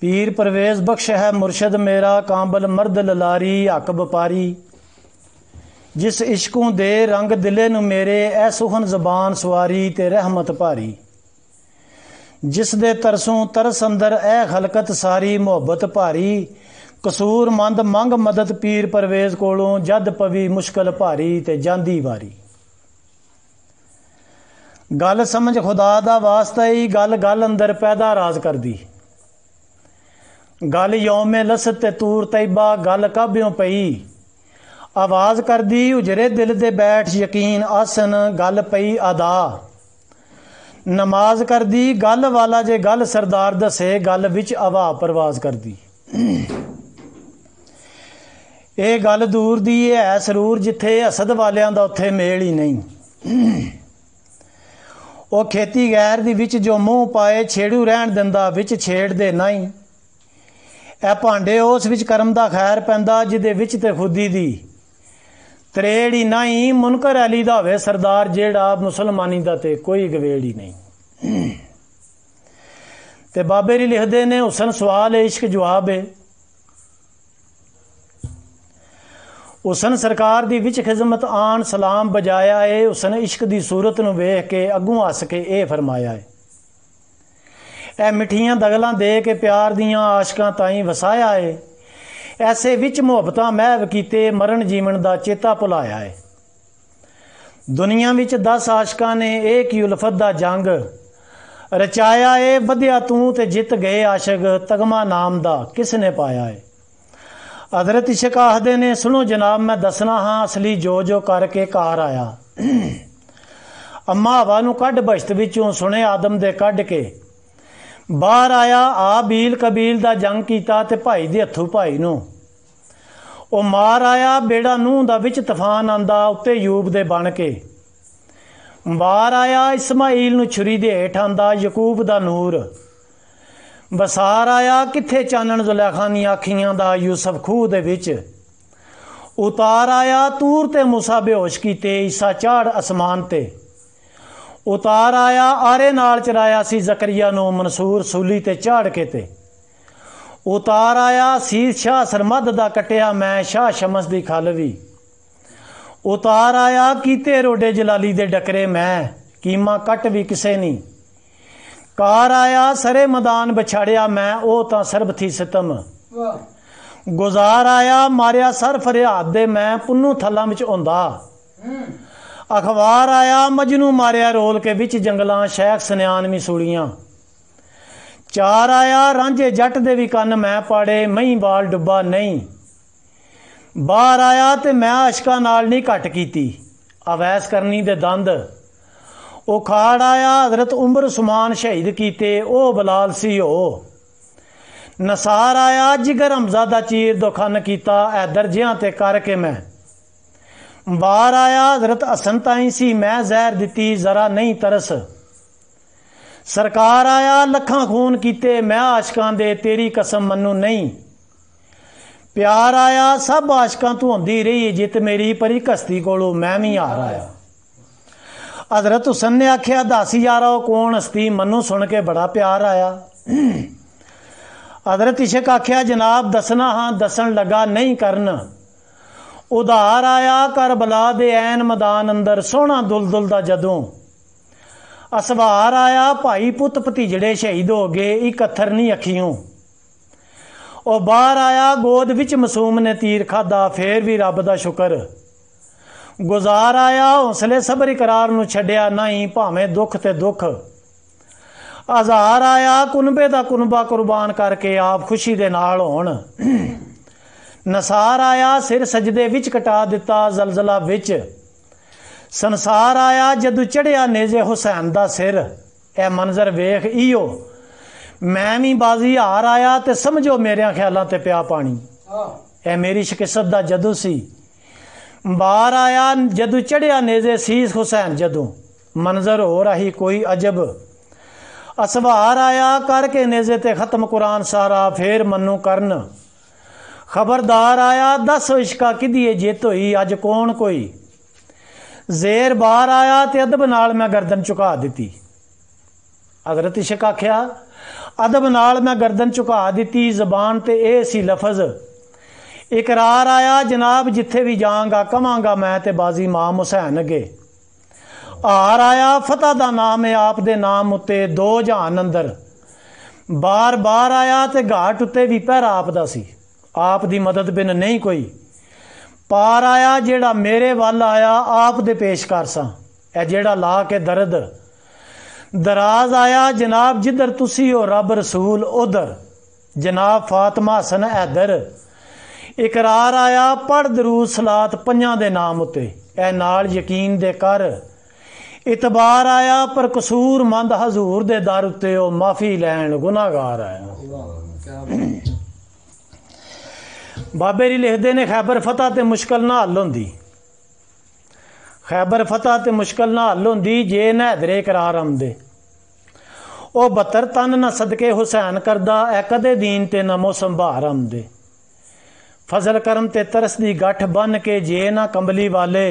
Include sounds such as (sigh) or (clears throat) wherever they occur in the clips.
ਪੀਰ ਪਰਵੇਜ਼ ਬਖਸ਼ ਹੈ ਮੁਰਸ਼ਦ ਮੇਰਾ ਕਾਂਬਲ ਮਰਦ ਲਲਾਰੀ ਹੱਕ ਵਪਾਰੀ ਜਿਸ ਇਸ਼ਕੂ ਦੇ ਰੰਗ ਦਿਲੇ ਨੂੰ ਮੇਰੇ ਐ ਸੁਖਨ ਜ਼ਬਾਨ ਸਵਾਰੀ ਤੇ ਰਹਿਮਤ ਭਾਰੀ ਜਿਸ ਦੇ ਤਰਸੋਂ ਤਰਸ ਅੰਦਰ ਐ ਖਲਕਤ ਸਾਰੀ ਮੁਹੱਬਤ ਭਾਰੀ ਕਸੂਰਮੰਦ ਮੰਗ ਮਦਦ ਪੀਰ ਪਰਵੇਜ਼ ਕੋਲੋਂ ਜਦ ਪਵੀ ਮੁਸ਼ਕਲ ਭਾਰੀ ਤੇ ਜਾਂਦੀ ਵਾਰੀ ਗੱਲ ਸਮਝ ਖੁਦਾ ਦਾ ਵਾਸਤਾ ਹੀ ਗੱਲ ਗੱਲ ਅੰਦਰ ਪੈਦਾ ਰਾਜ਼ ਕਰਦੀ ਗੱਲ ਯੌਮੇ ਲਸਤ ਤੇ ਤੂਰ ਤੈਬਾ ਗੱਲ ਕਾਬਿਓ ਪਈ ਆਵਾਜ਼ ਕਰਦੀ ਉਜਰੇ ਦਿਲ ਦੇ ਬੈਠ ਯਕੀਨ ਆਸਨ ਗੱਲ ਪਈ ਅਦਾ ਨਮਾਜ਼ ਕਰਦੀ ਗੱਲ ਵਾਲਾ ਜੇ ਗੱਲ ਸਰਦਾਰ ਦੱਸੇ ਗੱਲ ਵਿੱਚ ਆਵਾ ਪਰਵਾਜ਼ ਕਰਦੀ ਇਹ ਗੱਲ ਦੂਰ ਦੀ ਹੈ ਸਰੂਰ ਜਿੱਥੇ ਅਸਦ ਵਾਲਿਆਂ ਦਾ ਉੱਥੇ ਮੇਲ ਹੀ ਨਹੀਂ ਉਹ ਖੇਤੀ ਗੈਰ ਦੀ ਵਿੱਚ ਜੋ ਮੂੰਹ ਪਾਏ ਛੇੜੂ ਰਹਿਣ ਦਿੰਦਾ ਵਿੱਚ ਛੇੜਦੇ ਨਹੀਂ ਇਹ ਭਾਂਡੇ ਉਸ ਵਿੱਚ ਕਰਮ ਦਾ ਖੈਰ ਪੈਂਦਾ ਜਿਹਦੇ ਵਿੱਚ ਤੇ ਖੁਦੀ ਦੀ ਤਰੇੜੀ ਨਹੀਂ ਮੁਨਕਰ ਅਲੀ ਦਾ ਹੋਵੇ ਸਰਦਾਰ ਜਿਹੜਾ ਮੁਸਲਮਾਨੀ ਦਾ ਤੇ ਕੋਈ ਗਵੇੜ ਹੀ ਨਹੀਂ ਤੇ ਬਾਬੇ ਰੀ ਲਿਖਦੇ ਨੇ ਹੁਸਨ ਸਵਾਲ ਹੈ ਇਸ਼ਕ ਜਵਾਬ ਹੈ ਹੁਸਨ ਸਰਕਾਰ ਦੀ ਵਿੱਚ ਖਿਦਮਤ ਆਣ ਸਲਾਮ ਬਜਾਇਆ ਏ ਹੁਸਨ ਇਸ਼ਕ ਦੀ ਸੂਰਤ ਨੂੰ ਵੇਖ ਕੇ ਅੱਗੋਂ ਹੱਸ ਕੇ ਇਹ ਫਰਮਾਇਆ ਏ ਐ ਮਿੱਠੀਆਂ ਦਗਲਾਂ ਦੇ ਕੇ ਪਿਆਰ ਦੀਆਂ ਆਸ਼ਕਾਂ ਤਾਈਂ ਵਸਾਇਆ ਏ ਐਸੇ ਵਿੱਚ ਮੁਹੱਬਤਾਂ ਮਹਿਵ ਕੀਤੇ ਮਰਨ ਜੀਵਨ ਦਾ ਚੇਤਾ ਭੁਲਾਇਆ ਏ ਦੁਨੀਆ ਵਿੱਚ 10 ਆਸ਼ਕਾਂ ਨੇ ਇਹ ਕੀ ਉਲਫਤ ਦਾ ਜੰਗ ਰਚਾਇਆ ਏ ਵਧਿਆ ਤੂੰ ਤੇ ਜਿੱਤ ਗਏ ਆਸ਼ਕ ਤਗਮਾ ਨਾਮ ਦਾ ਕਿਸ ਨੇ ਪਾਇਆ ਏ ਹਜ਼ਰਤ ਸ਼ਿਕਾਹਦੇ ਨੇ ਸੁਣੋ ਜਨਾਬ ਮੈਂ ਦੱਸਣਾ ਹਾਂ ਅਸਲੀ ਜੋ ਜੋ ਕਰਕੇ ਘਰ ਆਇਆ (clears throat) ਅੰਮਾ ਹਵਾ ਨੂੰ ਕੱਢ ਬਸ਼ਤ ਵਿੱਚੋਂ ਸੁਣੇ ਆਦਮ ਦੇ ਕੱਢ ਕੇ ਬਾਹਰ ਆਇਆ ਆਬੀਲ ਕਬੀਲ ਦਾ ਜੰਗ ਕੀਤਾ ਤੇ ਭਾਈ ਦੇ ਹੱਥੋਂ ਭਾਈ ਨੂੰ ਉਹ ਮਾਰ ਆਇਆ ਬੇੜਾ ਨੂੰਹ ਦਾ ਵਿੱਚ ਤੂਫਾਨ ਆਂਦਾ ਉੱਤੇ ਯੂਬ ਦੇ ਬਣ ਕੇ ਬਾਹਰ ਆਇਆ ਇਸਮਾਈਲ ਨੂੰ ਛੁਰੀ ਦੇ ਹੇਠ ਆਂਦਾ ਯਾਕੂਬ ਦਾ ਨੂਰ ਬਸਾਰ ਆਇਆ ਕਿੱਥੇ ਚਾਨਣ ਜ਼ੁਲੈਖਾਂ ਦੀਆਂ ਅੱਖੀਆਂ ਦਾ ਯੂਸਫ ਖੂਹ ਦੇ ਵਿੱਚ ਉਤਾਰ ਆਇਆ ਤੂਰ ਤੇ ਮੁਸਾ ਬੇਹੋਸ਼ ਕੀਤੇ ਈਸਾ ਚਾੜ ਅਸਮਾਨ ਤੇ ਉਤਾਰ ਆਇਆ ਆਰੇ ਨਾਲ ਚਰਾਇਆ ਸੀ ਜ਼ਕਰੀਆ ਨੂੰ ਮਨਸੂਰ ਸੂਲੀ ਤੇ ਝਾੜ ਕੇ ਤੇ ਉਤਾਰ ਆਇਆ ਸੀਸ ਸ਼ਾ ਸਰਮਦ ਦਾ ਕਟਿਆ ਮੈਂ ਸ਼ਾਹ ਸ਼ਮਸ ਦੀ ਖਲਵੀ ਉਤਾਰ ਆਇਆ ਕੀਤੇ ਰੋਡੇ ਜਲਾਲੀ ਦੇ ਡਕਰੇ ਮੈਂ ਕੀਮਾ ਕੱਟ ਵੀ ਕਿਸੇ ਨਹੀਂ ਕਾਰ ਆਇਆ ਸਰੇ ਮੈਦਾਨ ਵਿਛੜਿਆ ਮੈਂ ਉਹ ਤਾਂ ਸਰਬਥੀ ਸਤਮ ਗੁਜ਼ਾਰ ਆਇਆ ਮਾਰਿਆ ਸਰ ਫਰਿਆਦ ਦੇ ਮੈਂ ਪੁੰਨੂ ਥੱਲਾ ਵਿੱਚ ਹੁੰਦਾ ਅਖਬਾਰ ਆਇਆ ਮਜਨੂ ਮਾਰਿਆ ਰੋਲ ਕੇ ਵਿੱਚ ਜੰਗਲਾਂ ਸ਼ੇਖ ਵੀ ਸੂੜੀਆਂ ਚਾਰ ਆਇਆ ਰਾਂਝੇ ਜੱਟ ਦੇ ਵੀ ਕੰਨ ਮੈਂ ਪਾੜੇ ਮਹੀਂ ਬਾਲ ਡੁੱਬਾ ਨਹੀਂ ਬਾਹਰ ਆਇਆ ਤੇ ਮੈਂ ਆਸ਼ਕਾਂ ਨਾਲ ਨਹੀਂ ਘਟ ਕੀਤੀ ਅਵੈਸ ਕਰਨੀ ਦੇ ਦੰਦ ਉਹ ਖਾੜ ਆਇਆ حضرت ਉਮਰ ਸੁਮਾਨ ਸ਼ਹੀਦ ਕੀਤੇ ਉਹ ਬਲਾਲ ਸੀ ਉਹ ਨਸਾਰ ਆਇਆ ਜਿਗਰ ਹਮਜ਼ਾ ਦਾ ਚੀਰ ਦੁਖਨ ਕੀਤਾ ਐ ਦਰਜਿਆਂ ਤੇ ਕਰਕੇ ਮੈਂ ਬਾਹਰ ਆਇਆ ਹਜ਼ਰਤ ਹਸਨ ਤਾਈ ਸੀ ਮੈਂ ਜ਼ਹਿਰ ਦਿੱਤੀ ਜ਼ਰਾ ਨਹੀਂ ਤਰਸ ਸਰਕਾਰ ਆਇਆ ਲੱਖਾਂ ਖੂਨ ਕੀਤੇ ਮੈਂ ਆਸ਼ਕਾਂ ਦੇ ਤੇਰੀ ਕਸਮ ਮੰਨੂ ਨਹੀਂ ਪਿਆਰ ਆਇਆ ਸਭ ਆਸ਼ਕਾਂ ਤੋਂ ਹੁੰਦੀ ਰਹੀ ਜਿੱਤ ਮੇਰੀ ਪਰੀ ਕਸਤੀ ਕੋਲੋਂ ਮੈਂ ਵੀ ਆ ਰਾਇਆ ਹਜ਼ਰਤ ਹੁਸਨ ਨੇ ਆਖਿਆ ਦਾਸੀ ਯਾਰਾ ਰਹਾ ਕੋਣ ਹਸਤੀ ਮੰਨੂ ਸੁਣ ਕੇ ਬੜਾ ਪਿਆਰ ਆਇਆ ਹਜ਼ਰਤ ਇਸ਼ਕ ਆਖਿਆ ਜਨਾਬ ਦੱਸਣਾ ਹਾਂ ਦੱਸਣ ਲੱਗਾ ਨਹੀਂ ਕਰਨਾ ਉਧਾਰ ਆਇਆ ਕਰਬਲਾ ਦੇ ਐਨ ਮੈਦਾਨ ਅੰਦਰ ਸੋਹਣਾ ਦੁਲਦੁਲ ਦਾ ਜਦੋਂ ਅਸਵਾਰ ਆਇਆ ਭਾਈ ਪੁੱਤ ਭਤੀਜੜੇ ਸ਼ਹੀਦ ਹੋ ਗਏ ਅਥਰ ਨਹੀਂ ਅਖੀਓ ਉਹ ਬਾਹਰ ਆਇਆ ਗੋਦ ਵਿੱਚ ਮਾਸੂਮ ਨੇ ਤੀਰ ਖਾਦਾ ਫੇਰ ਵੀ ਰੱਬ ਦਾ ਸ਼ੁਕਰ ਗੁਜ਼ਾਰ ਆਇਆ ਹੌਸਲੇ ਸਬਰ ਇਕਰਾਰ ਨੂੰ ਛੱਡਿਆ ਨਹੀਂ ਭਾਵੇਂ ਦੁੱਖ ਤੇ ਦੁੱਖ ਆਜ਼ਾਰ ਆਇਆ ਕੁਨਬੇ ਦਾ ਕੁਨਬਾ ਕੁਰਬਾਨ ਕਰਕੇ ਆਪ ਖੁਸ਼ੀ ਦੇ ਨਾਲ ਹੋਣ ਨਸਾਰ ਆਇਆ ਸਿਰ ਸਜਦੇ ਵਿੱਚ ਕਟਾ ਦਿੱਤਾ ਜ਼ਲਜ਼ਲਾ ਵਿੱਚ ਸੰਸਾਰ ਆਇਆ ਜਦੋਂ ਚੜਿਆ ਨੇਜ਼ੇ ਹੁਸੈਨ ਦਾ ਸਿਰ ਇਹ ਮੰਜ਼ਰ ਵੇਖ ਈਓ ਮੈਂ ਵੀ ਬਾਜ਼ੀ ਹਾਰ ਆਇਆ ਤੇ ਸਮਝੋ ਮੇਰਿਆਂ ਖਿਆਲਾਂ ਤੇ ਪਿਆ ਪਾਣੀ ਇਹ ਮੇਰੀ ਸ਼ਕਿਸਤ ਦਾ ਜਦੋਂ ਸੀ ਬਾਹਰ ਆਇਆ ਜਦੋਂ ਚੜਿਆ ਨੇਜ਼ੇ ਸੀਸ ਹੁਸੈਨ ਜਦੋਂ ਮੰਜ਼ਰ ਹੋ ਰਹੀ ਕੋਈ ਅਜਬ ਅਸਵਾਰ ਆਇਆ ਕਰਕੇ ਨੇਜ਼ੇ ਤੇ ਖਤਮ ਕੁਰਾਨ ਸਾਰਾ ਫੇਰ ਮੰਨੂ ਕਰਨ ਖਬਰਦਾਰ ਆਇਆ ਦਸ ਇਸ਼ਕਾ ਏ ਜਿੱਤ ਹੋਈ ਅੱਜ ਕੌਣ ਕੋਈ ਜ਼ੇਰ ਬਾਹਰ ਆਇਆ ਤੇ ਅਦਬ ਨਾਲ ਮੈਂ ਗਰਦਨ ਝੁਕਾ ਦਿੱਤੀ ਹਜ਼ਰਤ ਇਸ਼ਕ ਆਖਿਆ ਅਦਬ ਨਾਲ ਮੈਂ ਗਰਦਨ ਝੁਕਾ ਦਿੱਤੀ ਜ਼ਬਾਨ ਤੇ ਇਹ ਸੀ ਲਫ਼ਜ਼ ਇਕਰਾਰ ਆਇਆ ਜਨਾਬ ਜਿੱਥੇ ਵੀ ਜਾਵਾਂਗਾ ਕਵਾਂਗਾ ਮੈਂ ਤੇ ਬਾਜ਼ੀ ਮਾਮ ਹੁਸੈਨ ਅਗੇ ਆਰ ਆਇਆ ਫਤਹ ਦਾ ਨਾਮ ਹੈ ਆਪ ਦੇ ਨਾਮ ਉਤੇ ਦੋ ਜਹਾਨ ਅੰਦਰ ਬਾਰ ਬਾਰ ਆਇਆ ਤੇ ਘਾਟ ਉਤੇ ਵੀ ਪਹਿਰਾ ਆਪ ਦਾ ਸੀ ਆਪ ਦੀ ਮਦਦ ਬਿਨ ਨਹੀਂ ਕੋਈ ਪਾਰ ਆਇਆ ਜਿਹੜਾ ਮੇਰੇ ਵੱਲ ਆਇਆ ਆਪ ਦੇ ਪੇਸ਼ ਕਰਸਾਂ ਇਹ ਜਿਹੜਾ ਲਾ ਕੇ ਦਰਦ ਦਰਾਜ਼ ਆਇਆ ਜਨਾਬ ਜਿੱਧਰ ਤੁਸੀਂ ਹੋ ਰੱਬ ਰਸੂਲ ਉਧਰ ਜਨਾਬ ਫਾਤਮਾ ਹਸਨ ਐਦਰ ਇਕਰਾਰ ਆਇਆ ਪੜ ਦਰੂਦ ਸਲਾਤ ਪੰਜਾਂ ਦੇ ਨਾਮ ਉਤੇ ਇਹ ਨਾਲ ਯਕੀਨ ਦੇ ਕਰ ਇਤਬਾਰ ਆਇਆ ਪਰ ਕਸੂਰਮੰਦ ਹਜ਼ੂਰ ਦੇ ਦਰ ਉਤੇ ਉਹ ਮਾਫੀ ਲੈਣ ਗੁਨਾਹਗਾਰ ਆਇਆ ਬਾਬੇ ਜੀ ਲਿਖਦੇ ਨੇ ਖੈਬਰ ਫਤਹ ਤੇ ਮੁਸ਼ਕਲ ਨਾ ਹੱਲ ਹੁੰਦੀ ਖੈਬਰ ਫਤਹ ਤੇ ਮੁਸ਼ਕਲ ਨਾ ਹੱਲ ਹੁੰਦੀ ਜੇ ਨਾ ਹਦਰੇ ਕਰਾਰ ਆਮਦੇ ਉਹ 72 ਤਨ ਨਾ ਸਦਕੇ ਹੁਸੈਨ ਕਰਦਾ ਐ ਕਦੇ ਦੀਨ ਤੇ ਨਾ ਮੌਸਮ ਬਹਾਰ ਆਮਦੇ ਫਜ਼ਲ ਕਰਮ ਤੇ ਤਰਸ ਦੀ ਗੱਠ ਬੰਨ ਕੇ ਜੇ ਨਾ ਕੰਬਲੀ ਵਾਲੇ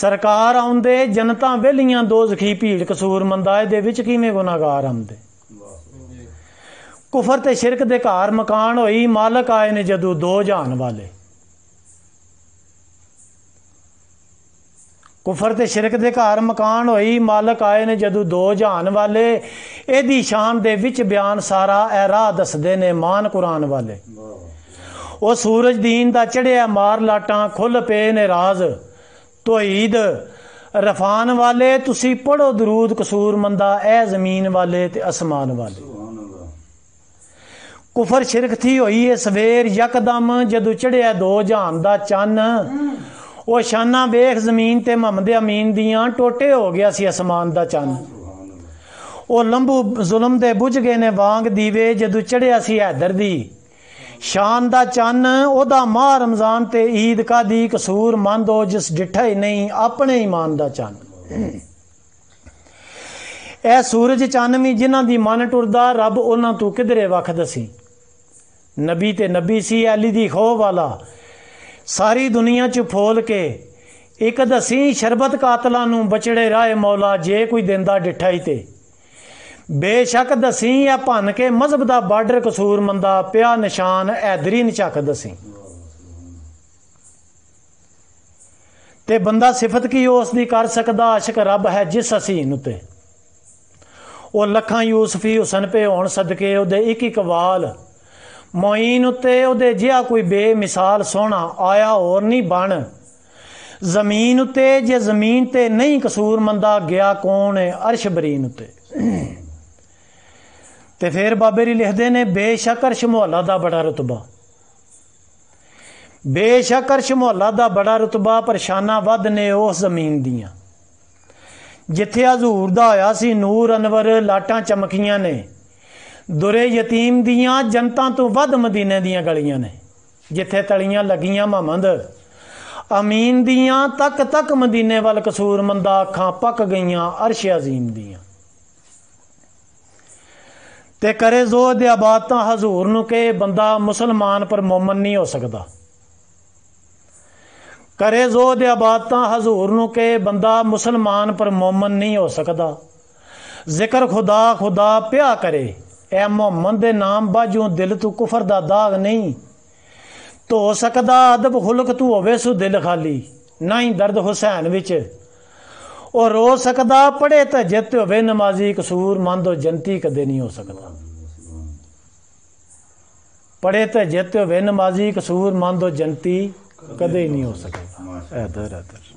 ਸਰਕਾਰ ਆਉਂਦੇ ਜਨਤਾ ਵਿਹਲੀਆਂ ਦੋਜ਼ਖੀ ਭੀੜ ਕਸੂਰ ਮੰਦਾਏ ਦੇ ਵਿੱਚ ਕਿਵੇਂ ਗੁਨਾਹਗਾਰ ਆਉਂਦੇ ਕੁਫਰ ਤੇ ਸ਼ਿਰਕ ਦੇ ਘਾਰ ਮਕਾਨ ਹੋਈ ਮਾਲਕ ਆਏ ਨੇ ਜਦੋਂ ਦੋ ਜਾਨ ਵਾਲੇ ਕੁਫਰ ਤੇ ਸ਼ਿਰਕ ਦੇ ਘਾਰ ਮਕਾਨ ਹੋਈ ਮਾਲਕ ਆਏ ਨੇ ਜਦੋਂ ਦੋ ਜਾਨ ਵਾਲੇ ਇਹਦੀ ਸ਼ਾਨ ਦੇ ਵਿੱਚ ਬਿਆਨ ਸਾਰਾ ਇਹ ਰਾਹ ਦੱਸਦੇ ਨੇ ਮਾਨ ਕੁਰਾਨ ਵਾਲੇ ਉਹ ਸੂਰਜ ਦੀਨ ਦਾ ਚੜਿਆ ਮਾਰ ਲਾਟਾਂ ਖੁੱਲ ਪਏ ਨੇ ਰਾਜ਼ ਤੋਹੀਦ ਰਫਾਨ ਵਾਲੇ ਤੁਸੀਂ ਪੜੋ ਦਰੂਦ ਕਸੂਰ ਮੰਦਾ ਇਹ ਜ਼ਮੀਨ ਵਾਲੇ ਤੇ ਅਸਮਾਨ ਵਾਲੇ ਕੁਫਰ ਸ਼ਿਰਕ ਥੀ ਹੋਈ ਏ ਸਵੇਰ ਯਕਦਮ ਜਦੋਂ ਚੜਿਆ ਦੋ ਜਹਾਨ ਦਾ ਚੰਨ ਉਹ ਸ਼ਾਨਾ ਵੇਖ ਜ਼ਮੀਨ ਤੇ ਮੁਹੰਮਦ ਅਮੀਨ ਦੀਆਂ ਟੋਟੇ ਹੋ ਗਿਆ ਸੀ ਅਸਮਾਨ ਦਾ ਚੰਨ ਉਹ ਲੰਬੂ ਜ਼ੁਲਮ ਦੇ ਬੁਝ ਗਏ ਨੇ ਵਾਂਗ ਦੀਵੇ ਜਦੋਂ ਚੜਿਆ ਸੀ ਹੈਦਰ ਦੀ ਸ਼ਾਨ ਦਾ ਚੰਨ ਉਹਦਾ ਮਾਹ ਰਮਜ਼ਾਨ ਤੇ ਈਦ ਕਾ ਦੀ ਕਸੂਰ ਮੰਦੋ ਜਿਸ ਡਿਠਾ ਹੀ ਨਹੀਂ ਆਪਣੇ ਈਮਾਨ ਦਾ ਚੰਨ ਇਹ ਸੂਰਜ ਚੰਨ ਵੀ ਜਿਨ੍ਹਾਂ ਦੀ ਮਨ ਟੁਰਦਾ ਰੱਬ ਉਹਨਾਂ ਤੋਂ ਕਿਧਰੇ ਵਖ ਦਸੀ ਨਬੀ ਤੇ ਨਬੀ ਸੀ ਅਲੀ ਦੀ ਖੋ ਵਾਲਾ ਸਾਰੀ ਦੁਨੀਆ ਚ ਫੋਲ ਕੇ ਇੱਕ ਦਸੀ ਸ਼ਰਬਤ ਕਾਤਲਾਂ ਨੂੰ ਬਚੜੇ ਰਾਏ ਮੌਲਾ ਜੇ ਕੋਈ ਦਿੰਦਾ ਡਿੱਠਾ ਹੀ ਤੇ ਬੇਸ਼ੱਕ ਦਸੀ ਆ ਭੰਨ ਕੇ ਮਜ਼ਬ ਦਾ ਬਾਰਡਰ ਕਸੂਰ ਮੰਦਾ ਪਿਆ ਨਿਸ਼ਾਨ ਐਦਰੀ ਨਿਚਕ ਦਸੀ ਤੇ ਬੰਦਾ ਸਿਫਤ ਕੀ ਉਸ ਦੀ ਕਰ ਸਕਦਾ ਆਸ਼ਿਕ ਰੱਬ ਹੈ ਜਿਸ ਹਸੀਨ ਉਤੇ ਉਹ ਲੱਖਾਂ ਯੂਸਫੀ ਹੁਸਨ ਪੇ ਹੋਣ ਸਦਕੇ ਉਹਦੇ ਇੱਕ ਇੱਕ ਵਾਲ ਮੋਇਨ ਉਤੇ ਉਹਦੇ ਜਿਹਾ ਕੋਈ ਬੇਮਿਸਾਲ ਸੋਹਣਾ ਆਇਆ ਹੋਰ ਨਹੀਂ ਬਣ ਜ਼ਮੀਨ ਉਤੇ ਜੇ ਜ਼ਮੀਨ ਤੇ ਨਹੀਂ ਕਸੂਰ ਮੰਦਾ ਗਿਆ ਕੌਣ ਹੈ ਅਰਸ਼ ਬਰੀਨ ਉਤੇ ਤੇ ਫਿਰ ਬਾਬੇ ਰੀ ਲਿਖਦੇ ਨੇ ਬੇਸ਼ੱਕ ਅਰਸ਼ ਮੁਹੱਲਾ ਦਾ ਬੜਾ ਰਤਬਾ ਬੇਸ਼ੱਕ ਅਰਸ਼ ਮੁਹੱਲਾ ਦਾ ਬੜਾ ਰਤਬਾ ਪਰਸ਼ਾਨਾ ਵੱਧ ਨੇ ਉਸ ਜ਼ਮੀਨ ਦੀਆਂ ਜਿੱਥੇ ਹਜ਼ੂਰ ਦਾ ਹੋਇਆ ਸੀ ਨੂਰ ਅਨਵਰ ਲਾਟਾਂ ਚਮਕੀਆਂ ਨੇ दुरे यतीम दियाँ जनता तो वध मदीने दियाँ गलियां ने जिथे तलिया लगिया मामंद अमीन दिया तक तक मदीने वाल कसूर मंदा अखा पक गई अरश अजीम दिया ते करे जो दियाबात हजूर न के बंदा मुसलमान पर मोमन नहीं हो सकता करे जो दियाबात हजूर न के बंदा मुसलमान पर मोमन नहीं हो सकता जिक्र खुदा खुदा प्या करे ਐ ਮੁਹੰਮਦ ਦੇ ਨਾਮ ਬਾਝੋਂ ਦਿਲ ਤੋਂ ਕਫਰ ਦਾ ਦਾਗ ਨਹੀਂ ਧੋ ਸਕਦਾ ਅਦਬ ਖੁਲਕ ਤੂੰ ਹੋਵੇ ਸੋ ਦਿਲ ਖਾਲੀ ਨਾ ਹੀ ਦਰਦ ਹੁਸੈਨ ਵਿੱਚ ਉਹ ਰੋ ਸਕਦਾ ਪੜੇ ਤਾਂ ਜਿੱਤ ਹੋਵੇ ਨਮਾਜ਼ੀ ਕਸੂਰ ਮੰਦੋ ਜੰਤੀ ਕਦੇ ਨਹੀਂ ਹੋ ਸਕਦਾ ਪੜੇ ਤਾਂ ਜਿੱਤ ਹੋਵੇ ਨਮਾਜ਼ੀ ਕਸੂਰ ਮੰਦੋ ਜੰਤੀ ਕਦੇ ਨਹੀਂ ਹੋ ਸਕਦਾ ਐਦਰ ਐਦਰ